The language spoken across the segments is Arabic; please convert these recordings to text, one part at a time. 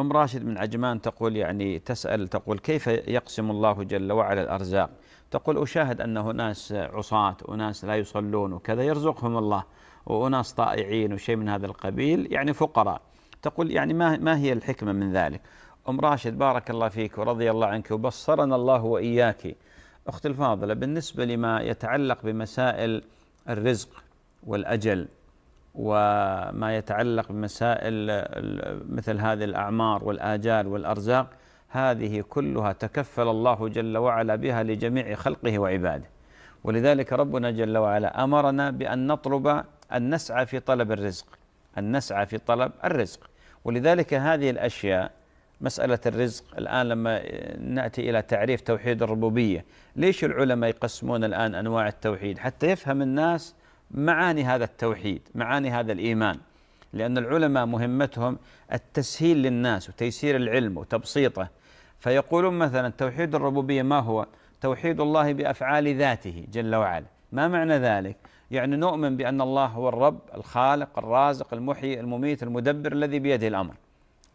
أم راشد من عجمان تقول يعني تسأل تقول كيف يقسم الله جل وعلا الأرزاق تقول أشاهد أنه ناس عصاة وناس لا يصلون وكذا يرزقهم الله وناس طائعين وشيء من هذا القبيل يعني فقراء تقول يعني ما, ما هي الحكمة من ذلك أم راشد بارك الله فيك ورضي الله عنك وبصرنا الله وإياك أخت الفاضلة بالنسبة لما يتعلق بمسائل الرزق والأجل وما يتعلق بمسائل مثل هذه الأعمار والآجال والأرزاق هذه كلها تكفل الله جل وعلا بها لجميع خلقه وعباده ولذلك ربنا جل وعلا أمرنا بأن نطلب أن نسعى في طلب الرزق أن نسعى في طلب الرزق ولذلك هذه الأشياء مسألة الرزق الآن لما نأتي إلى تعريف توحيد الربوبية ليش العلماء يقسمون الآن أنواع التوحيد حتى يفهم الناس معاني هذا التوحيد معاني هذا الإيمان لأن العلماء مهمتهم التسهيل للناس وتيسير العلم وتبسيطه فيقولون مثلا توحيد الربوبية ما هو؟ توحيد الله بأفعال ذاته جل وعلا ما معنى ذلك؟ يعني نؤمن بأن الله هو الرب الخالق الرازق المحيي المميت المدبر الذي بيده الأمر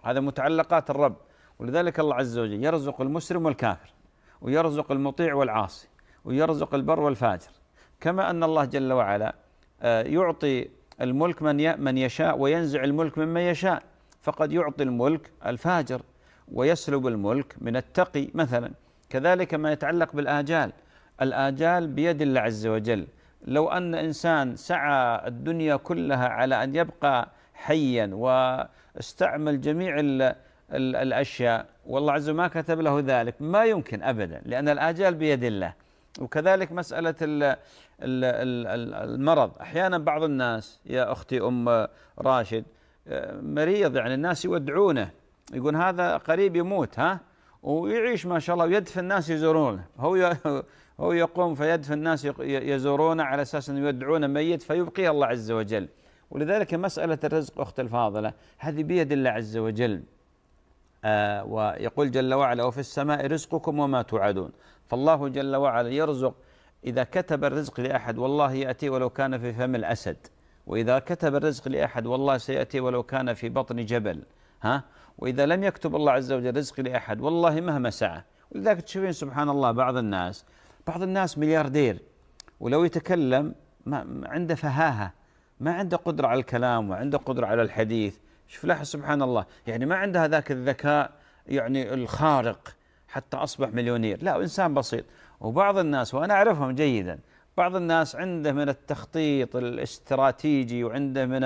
هذا متعلقات الرب ولذلك الله عز وجل يرزق المسلم والكافر ويرزق المطيع والعاصي ويرزق البر والفاجر كما أن الله جل وعلا آه، يعطي الملك من من يشاء وينزع الملك ممن يشاء فقد يعطي الملك الفاجر ويسلب الملك من التقي مثلا كذلك ما يتعلق بالآجال الآجال بيد الله عز وجل لو أن إنسان سعى الدنيا كلها على أن يبقى حيا واستعمل جميع ال الأشياء والله عز وجل ما كتب له ذلك ما يمكن أبدا لأن الآجال بيد الله وكذلك مسألة المرض أحيانا بعض الناس يا أختي أم راشد مريض يعني الناس يودعونه يقول هذا قريب يموت ها ويعيش ما شاء الله ويدفن الناس يزورونه هو هو يقوم فيدفن الناس يزورونه على اساس انه يودعونه ميت فيبقيه الله عز وجل ولذلك مساله الرزق اخت الفاضله هذه بيد الله عز وجل آه ويقول جل وعلا وفي السماء رزقكم وما توعدون فالله جل وعلا يرزق إذا كتب الرزق لأحد والله يأتي ولو كان في فم الأسد وإذا كتب الرزق لأحد والله سيأتي ولو كان في بطن جبل ها وإذا لم يكتب الله عز وجل رزق لأحد والله مهما سعى ولذلك تشوفين سبحان الله بعض الناس بعض الناس ملياردير ولو يتكلم ما عنده فهاهة ما عنده قدرة على الكلام وعنده قدرة على الحديث شوف لاحظ سبحان الله يعني ما عنده ذاك الذكاء يعني الخارق حتى أصبح مليونير لا إنسان بسيط وبعض الناس وأنا أعرفهم جيدا بعض الناس عنده من التخطيط الاستراتيجي وعنده من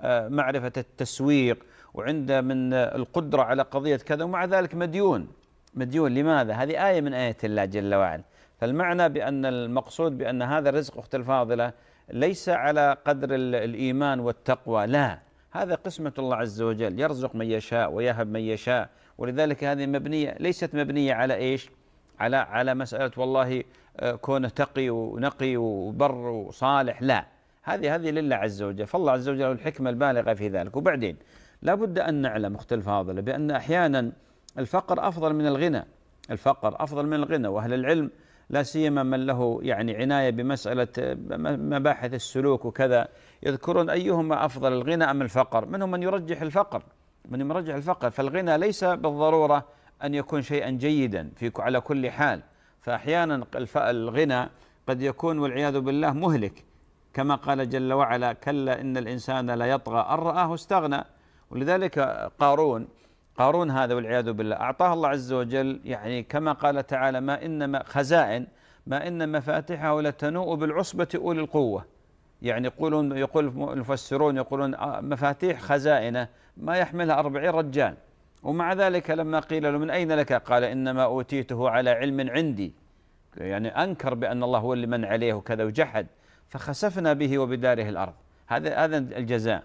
آه، معرفة التسويق وعنده من القدرة على قضية كذا ومع ذلك مديون مديون لماذا؟ هذه آية من آية الله جل وعلا فالمعنى بأن المقصود بأن هذا الرزق أخت الفاضلة ليس على قدر الإيمان والتقوى لا هذا قسمة الله عز وجل يرزق من يشاء ويهب من يشاء ولذلك هذه مبنية ليست مبنية على إيش على على مسألة والله آه، كونه تقي ونقي وبر وصالح لا هذه هذه لله عز وجل فالله عز وجل الحكمة البالغة في ذلك وبعدين لابد أن نعلم أخت الفاضلة بأن أحيانا الفقر أفضل من الغنى الفقر أفضل من الغنى وأهل العلم لا سيما من له يعني عناية بمسألة آه، مباحث السلوك وكذا يذكرون أيهما أفضل الغنى أم الفقر منهم من يرجح الفقر من يرجح الفقر فالغنى ليس بالضرورة أن يكون شيئا جيدا في على كل حال فأحيانا الغنى قد يكون والعياذ بالله مهلك كما قال جل وعلا كلا إن الإنسان لا يطغى أن رآه استغنى ولذلك قارون قارون هذا والعياذ بالله أعطاه الله عز وجل يعني كما قال تعالى ما إنما خزائن ما إن مفاتحه لتنوء بالعصبة أولي القوة يعني يقولون يقول المفسرون يقولون آه، مفاتيح خزائنه ما يحملها أربعين رجال ومع ذلك لما قيل له من أين لك قال إنما أوتيته على علم عندي يعني أنكر بأن الله هو اللي من عليه وكذا وجحد فخسفنا به وبداره الأرض هذا هذا الجزاء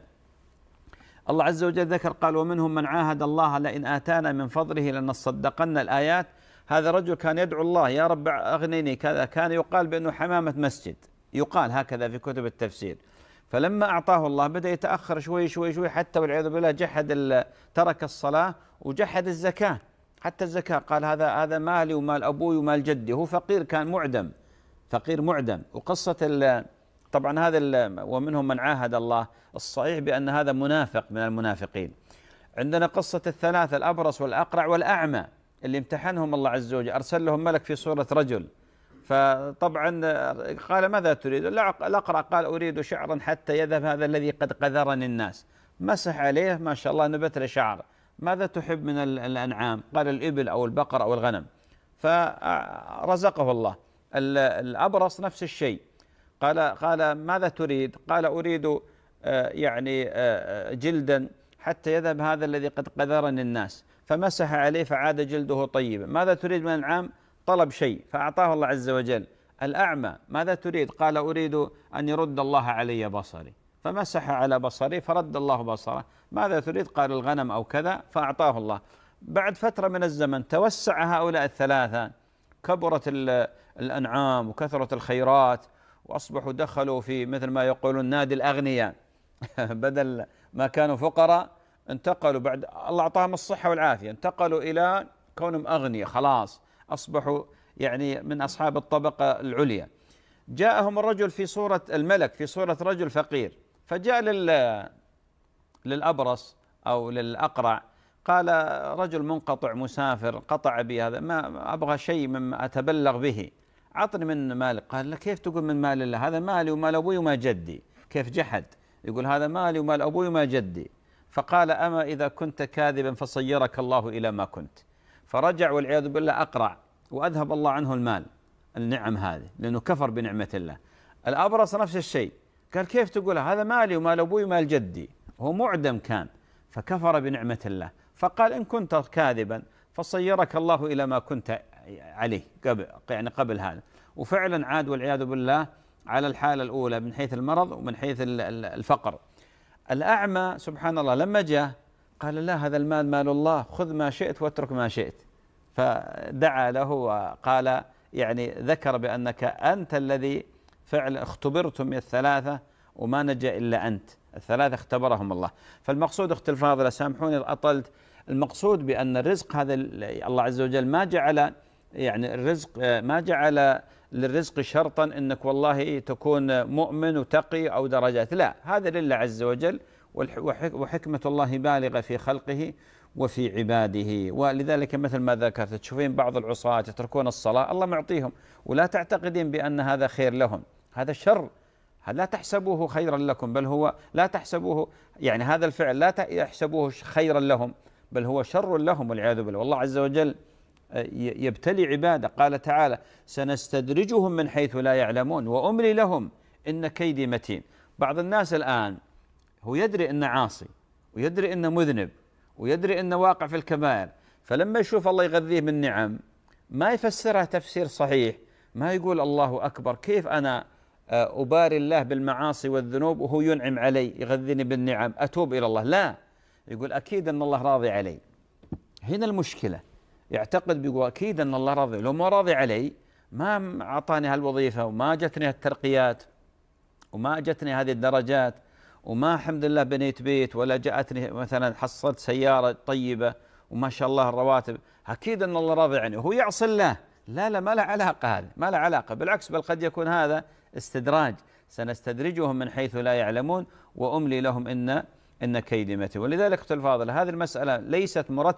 الله عز وجل ذكر قال ومنهم من عاهد الله لئن آتانا من فضله لنصدقن الآيات هذا رجل كان يدعو الله يا رب أغنيني كذا كان يقال بأنه حمامة مسجد يقال هكذا في كتب التفسير فلما أعطاه الله بدأ يتأخر شوي شوي شوي حتى والعياذ بالله جحد ترك الصلاة وجحد الزكاة حتى الزكاة قال هذا هذا مالي ومال أبوي ومال جدي هو فقير كان معدم فقير معدم وقصة طبعا هذا ومنهم من عاهد الله الصحيح بأن هذا منافق من المنافقين عندنا قصة الثلاثة الأبرص والأقرع والأعمى اللي امتحنهم الله عز وجل أرسل لهم ملك في صورة رجل فطبعا قال ماذا تريد لا أقرأ قال أريد شعرا حتى يذهب هذا الذي قد قذرني الناس مسح عليه ما شاء الله نبت له شعر ماذا تحب من الأنعام قال الإبل أو البقر أو الغنم فرزقه الله الأبرص نفس الشيء قال قال ماذا تريد قال أريد آه، يعني آه، آه، جلدا حتى يذهب هذا الذي قد قذرني الناس فمسح عليه فعاد جلده طيبا ماذا تريد من الأنعام طلب شيء فأعطاه الله عز وجل الأعمى ماذا تريد قال أريد أن يرد الله علي بصري فمسح على بصري فرد الله بصره ماذا تريد قال الغنم أو كذا فأعطاه الله بعد فترة من الزمن توسع هؤلاء الثلاثة كبرت الأنعام وكثرت الخيرات وأصبحوا دخلوا في مثل ما يقولون نادي الأغنياء بدل ما كانوا فقراء انتقلوا بعد الله أعطاهم الصحة والعافية انتقلوا إلى كونهم أغنياء خلاص أصبحوا يعني من أصحاب الطبقة العليا جاءهم الرجل في صورة الملك في صورة رجل فقير فجاء لل للأبرص أو للأقرع قال رجل منقطع مسافر قطع بي هذا ما أبغى شيء مما أتبلغ به عطني من مالك قال له كيف تقول من مال الله هذا مالي ومال أبوي وما جدي كيف جحد يقول هذا مالي ومال أبوي وما جدي فقال أما إذا كنت كاذبا فصيرك الله إلى ما كنت فرجع والعياذ بالله أقرع وأذهب الله عنه المال النعم هذه لأنه كفر بنعمة الله الأبرص نفس الشيء قال كيف تقول هذا مالي ومال أبوي ومال جدي هو معدم كان فكفر بنعمة الله فقال إن كنت كاذبا فصيرك الله إلى ما كنت عليه قبل يعني قبل هذا وفعلا عاد والعياذ بالله على الحالة الأولى من حيث المرض ومن حيث الفقر الأعمى سبحان الله لما جاء قال لا هذا المال مال الله خذ ما شئت واترك ما شئت فدعا له وقال يعني ذكر بأنك أنت الذي فعل اختبرتم الثلاثة وما نجا إلا أنت الثلاثة اختبرهم الله فالمقصود أخت الفاضلة سامحوني أطلت المقصود بأن الرزق هذا الله عز وجل ما جعل يعني الرزق ما جعل للرزق شرطا انك والله تكون مؤمن وتقي او درجات لا هذا لله عز وجل وحكمة الله بالغة في خلقه وفي عباده ولذلك مثل ما ذكرت تشوفين بعض العصاة يتركون الصلاة الله معطيهم ولا تعتقدين بأن هذا خير لهم هذا شر لا تحسبوه خيرا لكم بل هو لا تحسبوه يعني هذا الفعل لا تحسبوه خيرا لهم بل هو شر لهم والعياذ بالله والله عز وجل آه، يبتلي عباده قال تعالى سنستدرجهم من حيث لا يعلمون واملي لهم ان كيدي متين بعض الناس الان هو يدري انه عاصي ويدري انه مذنب ويدري انه واقع في الكبائر فلما يشوف الله يغذيه من نعم ما يفسرها تفسير صحيح ما يقول الله اكبر كيف انا آه، اباري الله بالمعاصي والذنوب وهو ينعم علي يغذيني بالنعم اتوب الى الله لا يقول اكيد ان الله راضي علي هنا المشكله يعتقد بيقول اكيد ان الله راضي لو ما راضي علي ما اعطاني هالوظيفه وما جتني هالترقيات وما جتني هذه الدرجات وما الحمد لله بنيت بيت ولا جاءتني مثلا حصلت سياره طيبه وما شاء الله الرواتب اكيد ان الله راضي عني هو يعصي الله لا لا ما له علاقه هذا ما له علاقه بالعكس بل قد يكون هذا استدراج سنستدرجهم من حيث لا يعلمون واملي لهم ان ان كيدي متين ولذلك اخت الفاضل هذه المساله ليست مرتبه